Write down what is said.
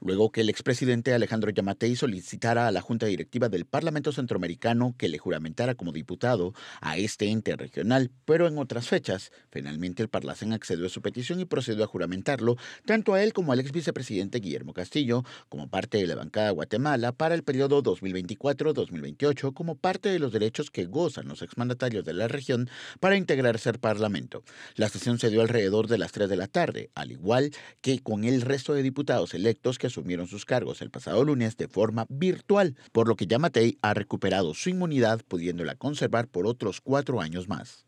luego que el expresidente Alejandro Yamatei solicitara a la Junta Directiva del Parlamento Centroamericano que le juramentara como diputado a este ente regional, pero en otras fechas, finalmente el Parlacén accedió a su petición y procedió a juramentarlo tanto a él como al ex vicepresidente Guillermo Castillo como parte de la bancada Guatemala para el periodo 2024-2028 como parte de los derechos que gozan los exmandatarios de la región para integrarse al Parlamento. La sesión se dio alrededor de las 3 de la tarde, al igual que con el resto de diputados electos que asumieron sus cargos el pasado lunes de forma virtual, por lo que Yamatei ha recuperado su inmunidad pudiéndola conservar por otros cuatro años más.